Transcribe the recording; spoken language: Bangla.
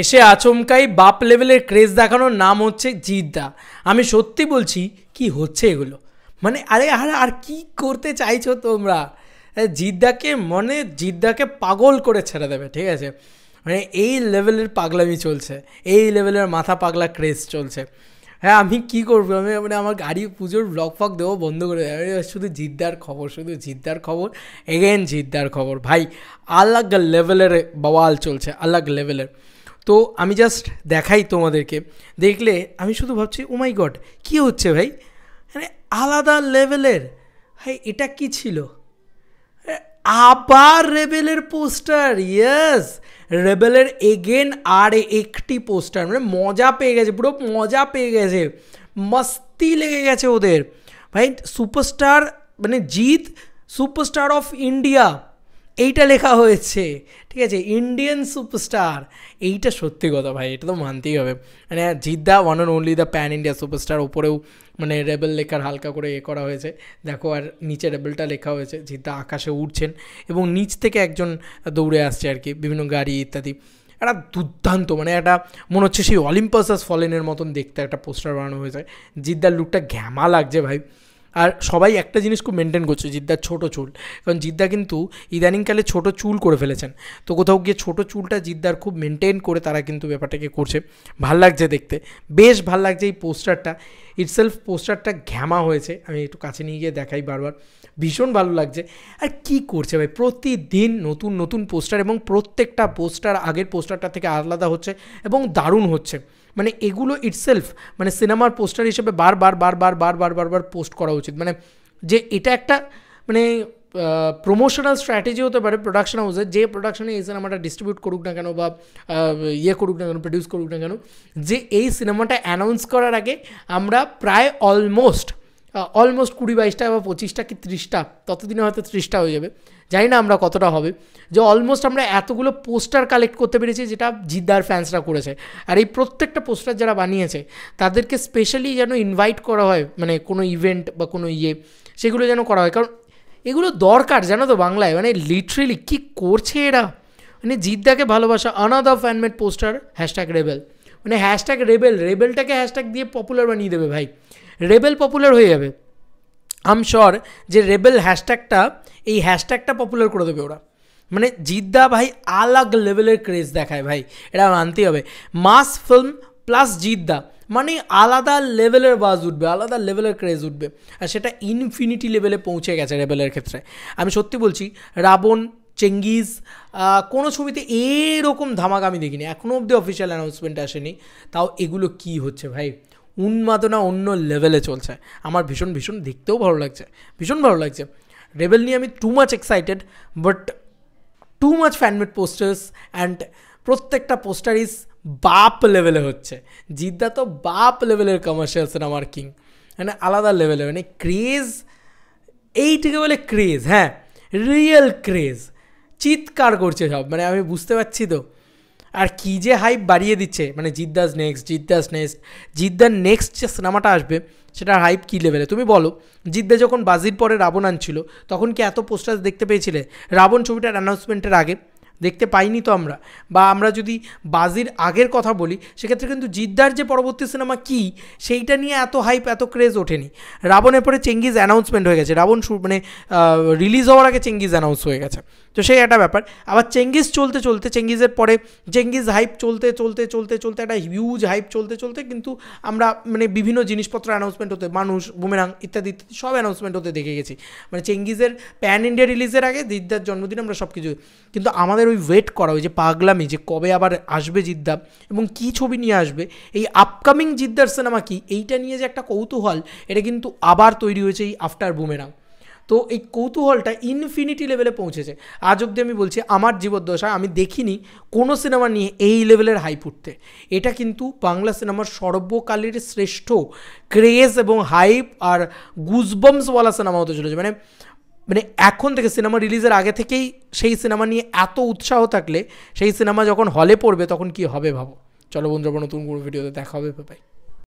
এসে আচমকাই বাপ লেভেলের ক্রেজ দেখানোর নাম হচ্ছে জিদ্দা আমি সত্যি বলছি কি হচ্ছে এগুলো মানে আরে আর আর কি করতে চাইছো তোমরা জিদ্দাকে মনে জিদ্দাকে পাগল করে ছেড়ে দেবে ঠিক আছে মানে এই লেভেলের পাগলামি চলছে এই লেভেলের মাথা পাগলা ক্রেজ চলছে হ্যাঁ আমি কি করবো আমি মানে আমার গাড়ি পুজোর ব্লক ফক দেবো বন্ধ করে দেবো শুধু জিদ্দার খবর শুধু জিদ্দার খবর এগেন জিদ্দার খবর ভাই আলাগ লেভেলের বওয়াল চলছে আলাগ লেভেলের তো আমি জাস্ট দেখাই তোমাদেরকে দেখলে আমি শুধু ভাবছি ও মাই গড কী হচ্ছে ভাই মানে আলাদা লেভেলের ভাই এটা কি ছিল আবার রেবেলের পোস্টার ইয়েস রেবেলের এগেন আর একটি পোস্টার মানে মজা পেয়ে গেছে পুরো মজা পেয়ে গেছে মস্তি লেগে গেছে ওদের ভাই সুপারস্টার মানে জিত সুপারস্টার অফ ইন্ডিয়া এইটা লেখা হয়েছে ঠিক আছে ইন্ডিয়ান সুপারস্টার এইটা সত্যি কথা ভাই এটা তো মানতেই হবে মানে জিদ্দা one and only the pan India superstar ওপরেও মানে রেবেল লেখার হালকা করে এ করা হয়েছে দেখো আর নিচে রেবেলটা লেখা হয়েছে জিদ্দা আকাশে উঠছেন এবং নিচ থেকে একজন দৌড়ে আসছে আর কি বিভিন্ন গাড়ি ইত্যাদি একটা দুর্দান্ত মানে একটা মনে হচ্ছে সেই অলিম্পাস ফলেনের মতন দেখতে একটা পোস্টার বানানো হয়েছে জিদ্দার লুকটা ঘ্যামা লাগছে ভাই আর সবাই একটা জিনিস খুব মেনটেন করছে জিদ্দার ছোটো চুল কারণ জিদ্দা কিন্তু ইদানিংকালে ছোট চুল করে ফেলেছেন তো কোথাও গিয়ে ছোট চুলটা জিদ্দার খুব মেনটেন করে তারা কিন্তু ব্যাপারটাকে করছে ভাল লাগছে দেখতে বেশ ভাল লাগছে এই পোস্টারটা ইটসেলফ পোস্টারটা ঘ্যামা হয়েছে আমি একটু কাছে নিয়ে গিয়ে দেখাই বারবার ভীষণ ভালো লাগছে আর কি করছে ভাই প্রতিদিন নতুন নতুন পোস্টার এবং প্রত্যেকটা পোস্টার আগের পোস্টারটা থেকে আলাদা হচ্ছে এবং দারুণ হচ্ছে মানে এগুলো ইটসেলফ মানে সিনেমার পোস্টার হিসেবে বারবার বারবার বারবার বারবার পোস্ট করা উচিত মানে যে এটা একটা মানে প্রমোশনাল স্ট্র্যাটেজি হতে পারে প্রোডাকশন হাউসের যে প্রোডাকশনে এই সিনেমাটা ডিস্ট্রিবিউট করুক না কেন বা ইয়ে করুক না কেন প্রডিউস করুক না কেন যে এই সিনেমাটা অ্যানাউন্স করার আগে আমরা প্রায় অলমোস্ট অলমোস্ট কুড়ি বাইশটা বা পঁচিশটা কি ত্রিশটা ততদিনে হয়তো ত্রিশটা হয়ে যাবে জানি না আমরা কতটা হবে যে অলমোস্ট আমরা এতগুলো পোস্টার কালেক্ট করতে পেরেছি যেটা জিদ্দার ফ্যান্সরা করেছে আর এই প্রত্যেকটা পোস্টার যারা বানিয়েছে তাদেরকে স্পেশালি যেন ইনভাইট করা হয় মানে কোনো ইভেন্ট বা কোনো ইয়ে সেগুলো যেন করা হয় কারণ এগুলো দরকার জানো তো বাংলায় মানে লিটারেলি কী করছে এরা মানে জিদ্দাকে ভালোবাসা of fanmade poster hashtag rebel মানে হ্যাশট্যাগ রেবেল রেবেলটাকে হ্যাশট্যাগ দিয়ে পপুলার বানিয়ে দেবে ভাই রেবেল পপুলার হয়ে যাবে আম শর যে রেবেল হ্যাশট্যাগটা এই হ্যাশট্যাগটা পপুলার করে দেবে ওরা মানে জিদ্দা ভাই আলাগ লেভেলের ক্রেজ দেখায় ভাই এটা মানতেই হবে মাস ফিল্ম প্লাস জিদ্দা মানে আলাদা লেভেলের বাজ উঠবে আলাদা লেভেলের ক্রেজ উঠবে আর সেটা ইনফিনিটি লেভেলে পৌঁছে গেছে রেবেলের ক্ষেত্রে আমি সত্যি বলছি রাবণ চেঙ্গিজ কোনো ছবিতে এরকম ধামাক আমি দেখিনি এখনও অবধি অফিসিয়াল অ্যানাউন্সমেন্ট আসেনি তাও এগুলো কি হচ্ছে ভাই উন্মাদনা অন্য লেভেলে চলছে আমার ভীষণ ভীষণ দেখতেও ভালো লাগছে ভীষণ ভালো লাগছে রেবেল নিয়ে আমি too much excited but too much fanmade posters and প্রত্যেকটা পোস্টার ইস বাপ লেভেলে হচ্ছে জিদ্দা তো বাপ লেভেলের কমার্শিয়াল সিনেমার কিং মানে আলাদা লেভেলে মানে ক্রেজ এইটাকে বলে ক্রেজ হ্যাঁ রিয়েল ক্রেজ চিৎকার করছে সব মানে আমি বুঝতে পারছি তো আর কি যে হাইপ বাড়িয়ে দিচ্ছে মানে জিদ্দাস নেক্সট জিদ্দাস নেক্সট জিদ্দার নেক্সট যে সিনেমাটা আসবে সেটার হাইপ কী লেভেলে তুমি বলো জিদ্দা যখন বাজির পরে রাবণ আনছিল তখন কি এত পোস্টার দেখতে পেয়েছিলে রাবণ ছবিটার অ্যানাউন্সমেন্টের আগে দেখতে পাইনি তো আমরা বা আমরা যদি বাজির আগের কথা বলি সেক্ষেত্রে কিন্তু জিদ্দার যে পরবর্তী সিনেমা কি সেইটা নিয়ে এত হাইপ এত ক্রেজ ওঠেনি রাবণের পরে চেঙ্গিজ অ্যানাউন্সমেন্ট হয়ে গেছে রাবণ মানে রিলিজ হওয়ার আগে চেঙ্গিজ অ্যানাউন্স হয়ে গেছে তো সেই একটা ব্যাপার আবার চেঙ্গিজ চলতে চলতে চেঙ্গিজের পরে চেঙ্গিজ হাইপ চলতে চলতে চলতে চলতে একটা হিউজ হাইপ চলতে চলতে কিন্তু আমরা মানে বিভিন্ন জিনিসপত্র অ্যানাউন্সমেন্ট হতে মানুষ বুমেরাং ইত্যাদি ইত্যাদি সব অ্যানাউন্সমেন্ট হতে দেখে গেছি মানে চেঙ্গিজের প্যান ইন্ডিয়া রিলিজের আগে জিদ্দার জন্মদিন আমরা সব কিছু কিন্তু আমাদের ওই ওয়েট করা ওই যে পাগলামি যে কবে আবার আসবে জিদ্দা এবং কি ছবি নিয়ে আসবে এই আপকামিং জিদ্দার সিনেমা কি এইটা নিয়ে যে একটা কৌতূহল এটা কিন্তু আবার তৈরি হয়েছে এই আফটার বুমেরাং তো এই কৌতূহলটা ইনফিনিটি লেভেলে পৌঁছেছে আজ অব্দি আমি বলছি আমার জীবদ্দশায় আমি দেখিনি কোনো সিনেমা নিয়ে এই লেভেলের হাইপ উঠতে এটা কিন্তু বাংলা সিনেমার সর্বকালের শ্রেষ্ঠ ক্রেজ এবং হাইপ আর গুজবমসওয়ালা সিনেমা হতে চলেছে মানে মানে এখন থেকে সিনেমা রিলিজের আগে থেকেই সেই সিনেমা নিয়ে এত উৎসাহ থাকলে সেই সিনেমা যখন হলে পড়বে তখন কি হবে ভাবো চলো বন্ধুরা নতুন কোনো ভিডিওতে দেখা হবে পাই